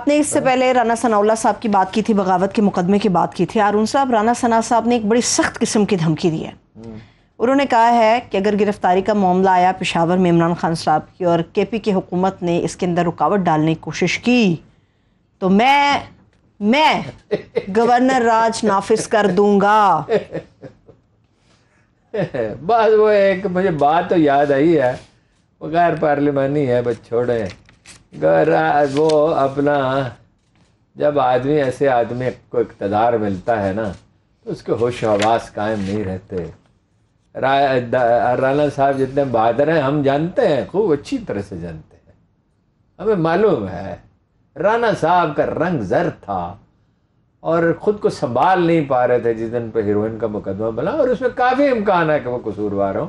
आपने इससे हाँ। पहले राना सनाउल्ला साहब की बात की थी बगावत के मुकदमे की बात की थी अरुण साहब राना सना साहब ने एक बड़ी सख्त किस्म की धमकी दी है हम्म। उन्होंने कहा है कि अगर गिरफ्तारी का मामला आया पेशावर में इमरान खान साहब की और के पी की हुकूमत ने इसके अंदर रुकावट डालने की कोशिश की तो मैं मैं गवर्नर राज नाफिज कर दूंगा बस वो एक मुझे बात तो याद आई है वो गैर पार्लिमानी है बस छोड़े वो अपना जब आदमी ऐसे आदमी को इकतदार मिलता है ना तो उसके होश आवास कायम नहीं रहते राणा राना साहब जितने बहादुर हैं हम जानते हैं खूब अच्छी तरह से जानते हैं हमें मालूम है राना साहब का रंग जर था और ख़ुद को संभाल नहीं पा रहे थे जिस दिन पर हीरोइन का मुकदमा बना और उसमें काफ़ी इम्कान है कि वो कसूरवार हों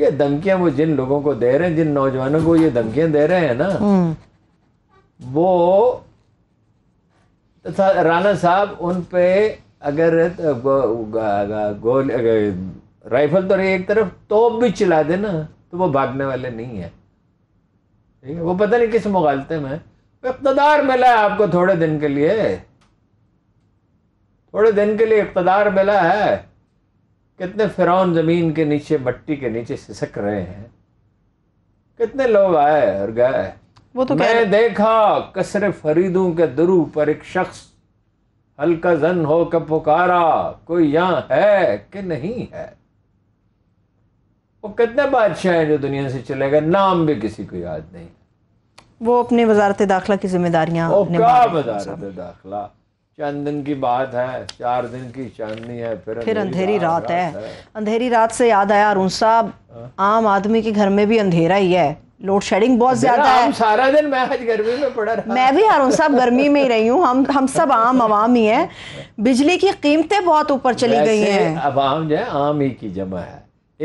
ये धमकियां वो जिन लोगों को दे रहे हैं जिन नौजवानों को ये धमकियां दे रहे हैं ना हम्म। वो राणा साहब उन पे अगर गोल राइफल तो रही एक तरफ तोप भी चिल्ला देना तो वो भागने वाले नहीं है ठीक है वो पता नहीं किस मुगालते में इकतदार मिला है आपको थोड़े दिन के लिए थोड़े दिन के लिए इकतदार मिला है कितने फिरौन ज़मीन के नीचे मट्टी के नीचे सिसक रहे हैं कितने लोग आए और गए वो तो मैंने देखा कसरे फरीदों के दुरु पर एक शख्स हल्का जन हो के पुकारा कोई यहां है कि नहीं है वो कितने बादशाह हैं जो दुनिया से चले गए नाम भी किसी को याद नहीं वो अपने वजारत दाखिला की जिम्मेदारियां क्या वजारत दाखिला चंद दिन की बात है चार दिन की चांदनी है फिर फिर अंधेरी रात, रात है।, है अंधेरी रात से याद आया अरुण साहब हाँ। आम आदमी के घर में भी अंधेरा ही है लोड शेडिंग बहुत ज्यादा है सारा दिन मैं आज गर्मी में पड़ा रहा मैं भी अरुण साहब गर्मी में ही रही हूँ हम हम सब आम आवाम ही है बिजली की कीमतें बहुत ऊपर चली गई हैं आम जो है आम ही की जमा है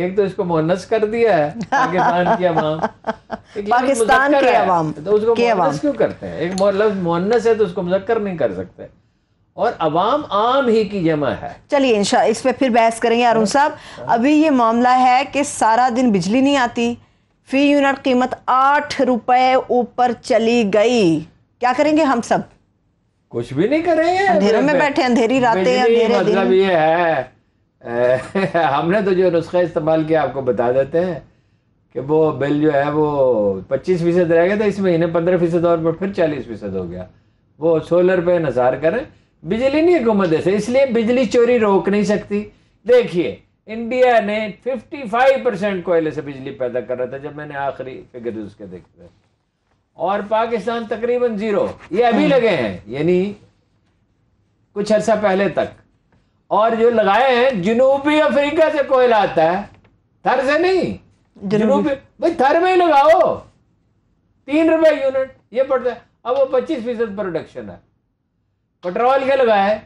एक तो इसको मोहनस कर दिया है पाकिस्तान की पाकिस्तान के आवाम तो उसको क्यों करते हैं एक लफ्ज मोहनस है तो उसको मुजक्कर नहीं कर सकते और अवाम आम ही की जमा है चलिए इंशा इस पर फिर बहस करेंगे अरुण साहब अभी ये मामला है कि सारा दिन बिजली नहीं आती फी यूनिट कीमत आठ रुपए ऊपर चली गई क्या करेंगे हम सब कुछ भी नहीं करेंगे अंधेरे में बैठे अंधेरी रातें अंधेरे मतलब ये है हमने तो जो नुस्खा इस्तेमाल किया आपको बता देते हैं कि वो बिल जो है वो पच्चीस फीसद रह गया था इस महीने पंद्रह फीसद और फिर चालीस फीसद हो गया वो सोलर पे नजार करें बिजली नहीं हुकूमत दे सकती इसलिए बिजली चोरी रोक नहीं सकती देखिए इंडिया ने 55 परसेंट कोयले से बिजली पैदा कर रहा था जब मैंने आखिरी फिगर उसके देखे थे और पाकिस्तान तकरीबन जीरो ये अभी हम्म। लगे हैं यानी कुछ अर्सा पहले तक और जो लगाए हैं जनूबी अफ्रीका से कोयला आता है थर से नहीं जनूबी भाई थर में ही लगाओ तीन रुपए यूनिट ये पड़ता है अब वो पच्चीस फीसद प्रोडक्शन है पेट्रोल के लगाए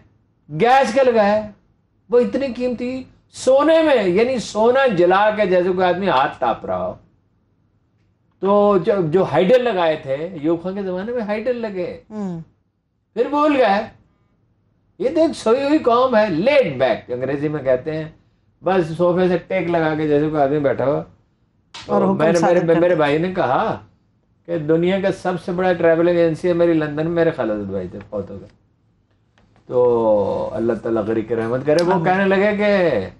गैस के लगाए वो इतनी कीमती सोने में यानी सोना जला के जैसे कोई आदमी हाथ ताप रहा हो तो जो, जो हाइडल लगाए थे योखा के जमाने में हाइडल लगे हम्म। फिर भूल गए ये तो एक सोई हुई कॉम है लेट बैक अंग्रेजी में कहते हैं बस सोफे से टेक लगा के जैसे कोई आदमी बैठा हो और तो मेरे मेरे मेरे भाई ने कहा कि दुनिया का सबसे बड़ा ट्रैवल एजेंसी है मेरी लंदन में मेरे खालद भाई थे बहुत हो गए तो अल्लाह ताला गरीब के रहमत करे वो कहने लगे कि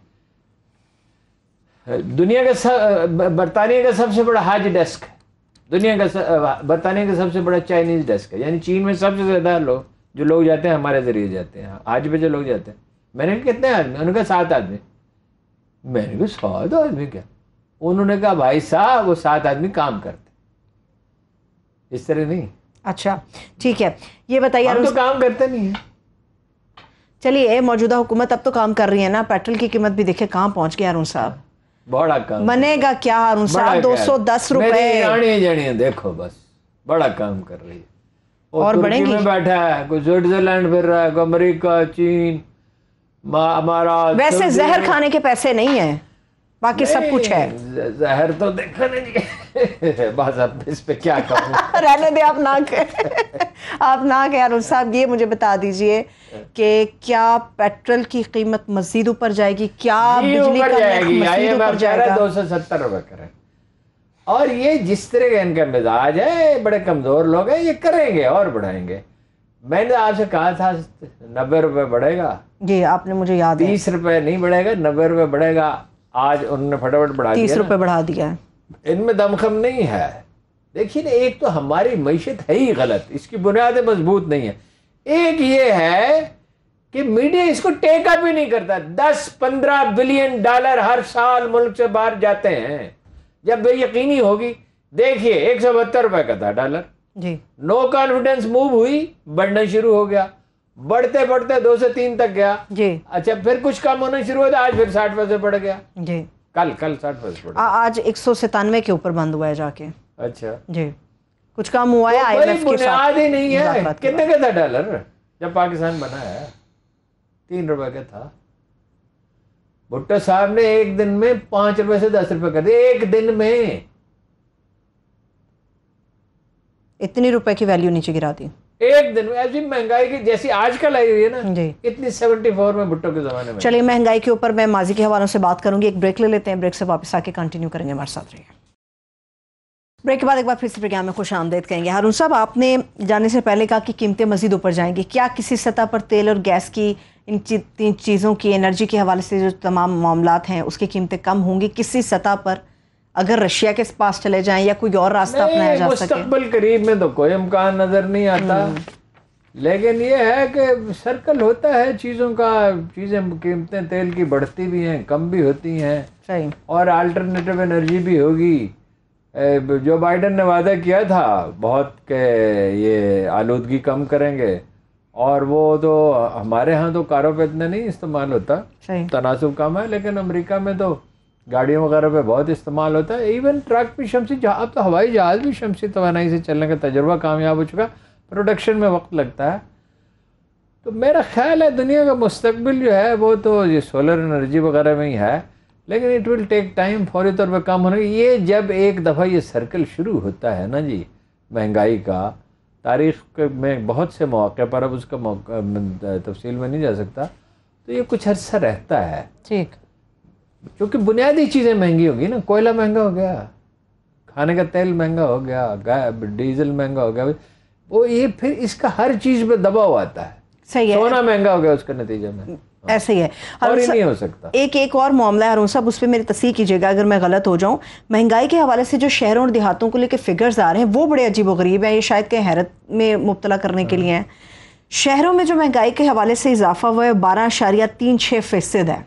दुनिया का सब बरतानिया का सबसे बड़ा हाज डेस्क है दुनिया का बरतानिया का सबसे बड़ा चाइनीज डेस्क है यानी चीन में सबसे ज़्यादा लोग जो लोग जाते हैं हमारे ज़रिए जाते हैं आज भी जो लोग जाते हैं मैंने कहा कितने आदमी उन्होंने कहा सात आदमी मैंने कहा सात आदमी क्या उन्होंने कहा भाई साहब वो सात आदमी काम करते इस तरह नहीं अच्छा ठीक है ये बताइए हम तो काम करते नहीं है चलिए मौजूदा हुकूमत अब तो काम कर रही है ना पेट्रोल की कीमत भी देखे कहाँ पहुंच गया अरुण साहब बड़ा काम बनेगा क्या अरुण साहब दो सौ दस रुपए देखो बस बड़ा काम कर रही है और बढ़ेंगे बैठा है कोई स्विट्जरलैंड फिर रहा है कोई अमरीका चीन हमारा वैसे जहर खाने के पैसे नहीं है बाकी सब कुछ है जहर तो देखा नहीं बस अब इस पे क्या रहने दे आप ना कह आप ना अरुण साहब ये मुझे बता दीजिए कि क्या पेट्रोल की कीमत मजीद ऊपर जाएगी क्या बिजली का जाएगी ऊपर जाएगा दो सौ सत्तर रुपए करें और ये जिस तरह का इनका मिजाज है बड़े कमज़ोर लोग हैं ये करेंगे और बढ़ाएंगे मैंने आपसे कहा था नब्बे रुपए बढ़ेगा जी आपने मुझे याद तीस रुपए नहीं बढ़ेगा नब्बे रुपए बढ़ेगा आज उन्होंने फटाफट बढ़ा तीस रुपए बढ़ा दिया है इनमें दमखम नहीं है देखिए ना एक तो हमारी मीशत है ही गलत इसकी बुनियादें मजबूत नहीं है एक ये है कि मीडिया इसको टेकअप ही नहीं करता दस पंद्रह बिलियन डॉलर हर साल मुल्क से बाहर जाते हैं जब यकीनी होगी देखिए एक सौ बहत्तर रुपए का था डॉलर जी नो कॉन्फिडेंस मूव हुई बढ़ना शुरू हो गया बढ़ते बढ़ते दो से तीन तक गया जी अच्छा फिर कुछ कम होना शुरू हो तो आज फिर साठ पैसे बढ़ गया जी कल कल साठ फर्ज पड़ा आज एक सौ सितानवे के ऊपर बंद हुआ है जाके अच्छा जी कुछ काम हुआ है तो आई एफ के साथ ही नहीं है कितने का था डॉलर जब पाकिस्तान बना है तीन रुपए का था भुट्टो साहब ने एक दिन में पांच रुपए से दस रुपए कर दिए एक दिन में इतनी रुपए की वैल्यू नीचे गिरा दी एक दिन में ऐसी महंगाई की जैसी आज कल आई हुई है ना जी इतनी सेवेंटी फोर में भुट्टो के जमाने में चलिए महंगाई के ऊपर मैं माजी के हवालों से बात करूंगी एक ब्रेक ले लेते हैं ब्रेक से वापस आके कंटिन्यू करेंगे हमारे साथ रहिए ब्रेक के बाद एक बार फिर से प्रोग्राम में खुश आमदेद कहेंगे हारून साहब आपने जाने से पहले कहा कि कीमतें मजीद ऊपर जाएंगी क्या किसी सतह पर तेल और गैस की इन तीन चीज़ों की एनर्जी के हवाले से जो तमाम मामला हैं उसकी कीमतें कम होंगी किसी सतह पर अगर रशिया के पास चले जाएं या कोई और रास्ता अपनाया जा सके करीब में तो कोई इम्कान नज़र नहीं आता हम्म। लेकिन ये है कि सर्कल होता है चीज़ों का चीज़ें कीमतें तेल की बढ़ती भी हैं कम भी होती हैं और अल्टरनेटिव एनर्जी भी होगी जो बाइडन ने वादा किया था बहुत के ये आलूदगी कम करेंगे और वो तो हमारे यहाँ तो कारों पे इतना नहीं इस्तेमाल होता तनासब कम है लेकिन अमेरिका में तो गाड़ियों वगैरह पे बहुत इस्तेमाल होता है इवन ट्रक भी शमसी जहाँ अब तो हवाई जहाज़ भी शमसी तोानाई से चलने का तजुर्बा कामयाब हो चुका प्रोडक्शन में वक्त लगता है तो मेरा ख्याल है दुनिया का मुस्तबिल जो है वो तो ये सोलर एनर्जी वगैरह में ही है लेकिन इट विल टेक टाइम फौरी तौर पर काम होने ये जब एक दफ़ा ये सर्कल शुरू होता है ना जी महंगाई का तारीख में बहुत से मौक़े पर अब उसका तफसील में नहीं जा सकता तो ये कुछ अर्सा रहता है ठीक क्योंकि बुनियादी चीज़ें महंगी होगी ना कोयला महंगा हो गया खाने का तेल महंगा हो गया डीजल महंगा हो गया वो ये फिर इसका हर चीज़ में दबाव आता है सही है सोना महंगा हो गया उसके नतीजे में ऐसे ही है और नहीं हो सकता एक एक और मामला है अरुण साहब उस पर मेरी तस्वीर कीजिएगा अगर मैं गलत हो जाऊँ महंगाई के हवाले से जो शहरों और देहातों को लेकर फिगर्स आ रहे हैं वो बड़े अजीब वरीब हैं ये शायद कहीं हैरत में मुबतला करने के हाँ। लिए हैं शहरों में जो महंगाई के हवाले से इजाफा हुआ है बारह अशारिया तीन छः फीसद है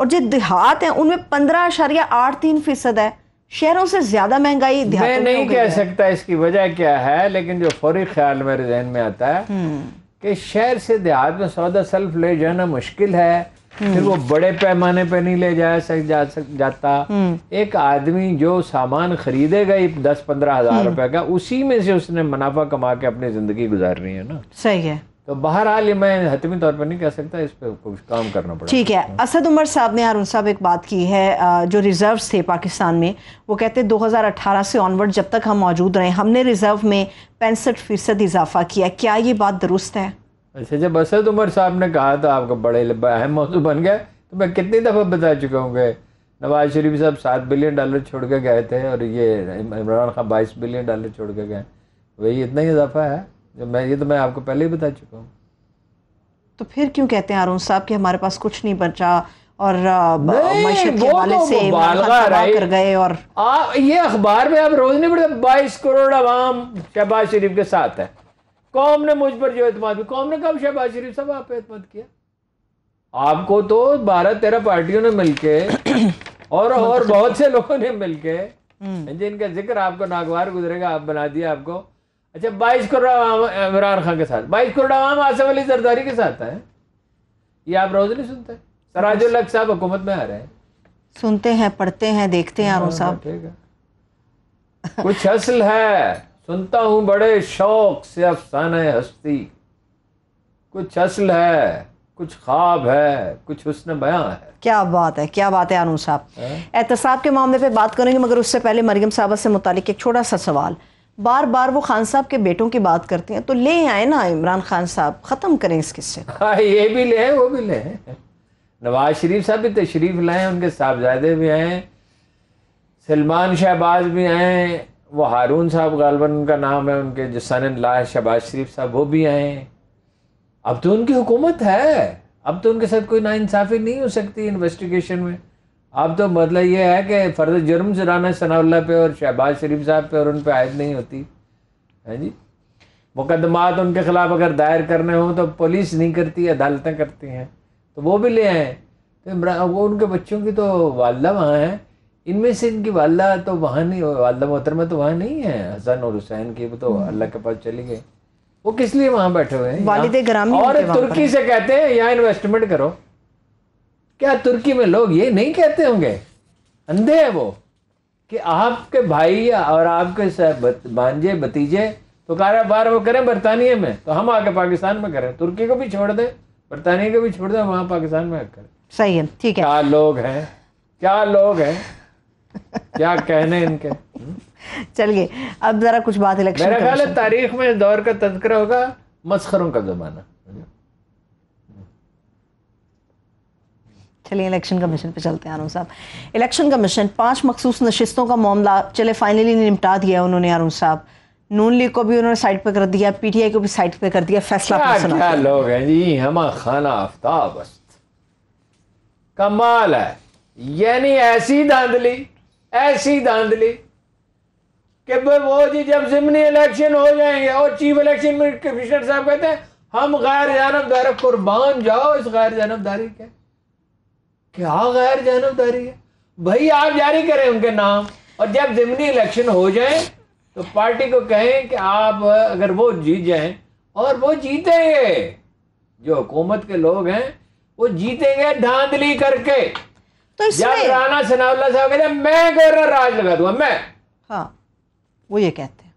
और जो देहात हैं उनमें पंद्रह अशारिया आठ तीन फीसद है शहरों से ज्यादा महंगाई मैं नहीं कह सकता इसकी वजह क्या है लेकिन जो फौरी ख्याल मेरे जहन में आता है हम्म। कि शहर से देहात में सौदा सेल्फ ले जाना मुश्किल है हम्म। फिर वो बड़े पैमाने पर नहीं ले जाया सक जा सक जाता हम्म। एक आदमी जो सामान खरीदेगा दस पंद्रह हजार रुपए का उसी में से उसने मुनाफा कमा के अपनी जिंदगी गुजारनी है ना सही है तो बहरहाल मैं हतमी तौर पर नहीं कह सकता इस पर कुछ काम करना पड़ा ठीक है असद उमर साहब ने अरुण साहब एक बात की है जो रिज़र्व थे पाकिस्तान में वो कहते हैं 2018 से ऑनवर्ड जब तक हम मौजूद रहे हमने रिज़र्व में पैंसठ फ़ीसद इजाफा किया क्या ये बात दुरुस्त है अच्छा जब असद उमर साहब ने कहा तो आपका बड़े अहम मौजूद बन गया तो मैं कितनी दफ़ा बता चुका हूँ नवाज शरीफ साहब सात बिलियन डॉलर छोड़ के गए थे और ये इमरान खान बाईस बिलियन डॉलर छोड़ के गए वही इतना ही इजाफा है जब मैं ये तो मैं आपको पहले ही बता चुका हूँ तो फिर क्यों कहते हैं अरुण साहब कि हमारे पास कुछ नहीं बचा और नहीं, के वाले तो से कर गए और आ, ये अखबार में आप रोज नहीं पढ़ते बाईस करोड़ अवाम शहबाज शरीफ के साथ है कौम ने मुझ पर जो अतमाद कौम ने कब शहबाज शरीफ साहब आप पे किया आपको तो बारह तेरह पार्टियों ने मिलके और और बहुत से लोगों ने मिलके हम्म। जिनका जिक्र आपको नागवार गुजरेगा आप बना दिया आपको अच्छा बाईस करोड़ आवाम इमरान खान के साथ बाईस करोड़ आवाम आसफ अली जरदारी के साथ है ये आप रोज नहीं सुनते सराजुल हक साहब हुकूमत में आ रहे हैं सुनते हैं पढ़ते हैं देखते हैं आरो हाँ, साहब कुछ असल है सुनता हूँ बड़े शौक से अफसाना हस्ती कुछ असल है कुछ ख्वाब है कुछ उसने बयां है क्या बात है क्या बात है अनु साहब हाँ। एहतसाब के मामले पे बात करेंगे मगर उससे पहले मरियम साहब से मुतालिक एक छोटा सा सवाल बार बार वो खान साहब के बेटों की बात करते हैं तो ले आए ना इमरान खान साहब ख़त्म करें इस किस्से हाँ ये भी ले वो भी ले नवाज शरीफ साहब भी तशरीफ़ लाए उनके साहबजादे भी आए सलमान शहबाज भी आए वो हारून साहब गालबन का नाम है उनके जो सन ला शहबाज शरीफ साहब वो भी आए अब तो उनकी हुकूमत है अब तो उनके साथ कोई इंसाफी नहीं हो सकती इन्वेस्टिगेशन में अब तो मतलब ये है कि फ़र्ज जुर्म राना सनाउल्ला पे और शहबाज शरीफ साहब पे और उन पर आयद नहीं होती है जी मुकदमात उनके ख़िलाफ़ अगर दायर करने हों तो पुलिस नहीं करती अदालतें करती हैं तो वो भी ले आए तो वो उनके बच्चों की तो वालदा वहाँ हैं इनमें से इनकी वालदा तो वहाँ नहीं वालदा मोहतरमा तो वहाँ नहीं है हसन और हुसैन की तो हम्म। अल्लाह के पास चली गई वो किस लिए वहाँ बैठे हुए हैं और तुर्की से कहते हैं यहाँ इन्वेस्टमेंट करो क्या तुर्की में लोग ये नहीं कहते होंगे अंधे है वो कि आपके भाई और आपके भांजे भतीजे तो कारोबार वो करें बरतानिया में तो हम आके पाकिस्तान में करें तुर्की को भी छोड़ दें बरतानिया को भी छोड़ दें वहाँ पाकिस्तान में करें सही है ठीक है क्या लोग हैं क्या लोग हैं क्या कहने इनके चलिए अब जरा कुछ बात मेरा ख्याल है तारीख में इस दौर का तस्करा होगा मस्खरों का जमाना चलिए इलेक्शन कमीशन पे चलते हैं अरुण साहब इलेक्शन कमीशन पांच मखसूस नशस्तों का मामला चले फाइनली निपटा दिया उन्होंने अरुण साहब नून लीग को भी उन्होंने साइड पे कर दिया पीटीआई को भी साइड पे कर दिया फैसला क्या, क्या लोग हैं जी हम खाना आफ्ताब कमाल है यानी ऐसी धांधली ऐसी धांधली कि वो जी जब जिमनी इलेक्शन हो जाएंगे और चीफ इलेक्शन कमिश्नर साहब कहते हैं हम गैर जानबदार कुर्बान जाओ इस गैर जानबदारी के क्या हाँ, गैर जानबदारी है भाई आप जारी करें उनके नाम और जब जिमनी इलेक्शन हो जाए तो पार्टी को कहें कि आप अगर वो जीत जाएं और वो जीतेंगे जो हुकूमत के लोग हैं वो जीतेंगे धांधली करके तो जब राना सनाउल्ला साहब कहते मैं गवर्नर राज लगा दूंगा मैं हाँ वो ये कहते हैं